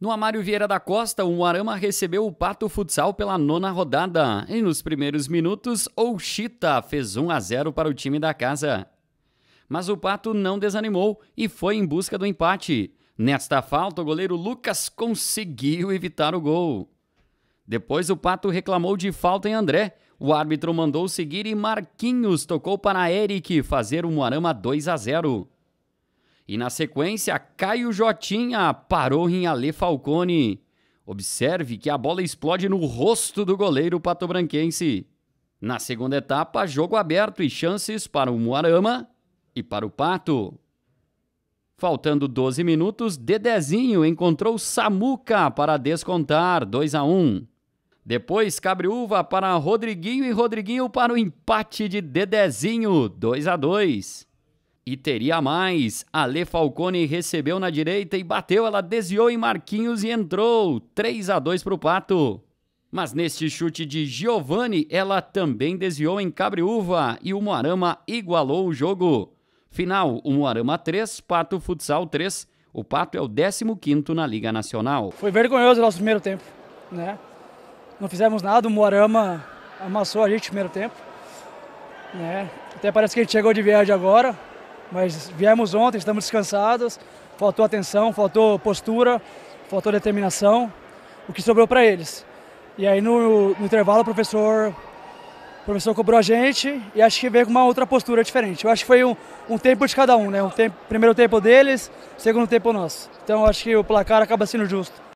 No Amário Vieira da Costa, o Arama recebeu o Pato Futsal pela nona rodada. E nos primeiros minutos, Oshita fez 1 a 0 para o time da casa. Mas o Pato não desanimou e foi em busca do empate. Nesta falta, o goleiro Lucas conseguiu evitar o gol. Depois, o Pato reclamou de falta em André. O árbitro mandou seguir e Marquinhos tocou para Eric fazer o Moarama 2 a 0. E na sequência, Caio Jotinha parou em Ale Falcone. Observe que a bola explode no rosto do goleiro patobranquense. Na segunda etapa, jogo aberto e chances para o Moarama e para o Pato. Faltando 12 minutos, Dedezinho encontrou Samuca para descontar 2 a 1. Depois, Cabriúva para Rodriguinho e Rodriguinho para o empate de Dedezinho 2 a 2. E teria mais. Ale Falcone recebeu na direita e bateu. Ela desviou em Marquinhos e entrou. 3 a 2 para o Pato. Mas neste chute de Giovani, ela também desviou em Cabriúva e o Moarama igualou o jogo. Final: o Moarama 3, Pato Futsal 3. O Pato é o 15 na Liga Nacional. Foi vergonhoso o nosso primeiro tempo, né? Não fizemos nada, o Moarama amassou a gente no primeiro tempo, né? Até parece que a gente chegou de viagem agora, mas viemos ontem, estamos descansados, faltou atenção, faltou postura, faltou determinação, o que sobrou para eles. E aí no, no intervalo o professor, o professor cobrou a gente e acho que veio com uma outra postura diferente. Eu acho que foi um, um tempo de cada um, né? Um tempo, primeiro tempo deles, segundo tempo nosso. Então acho que o placar acaba sendo justo.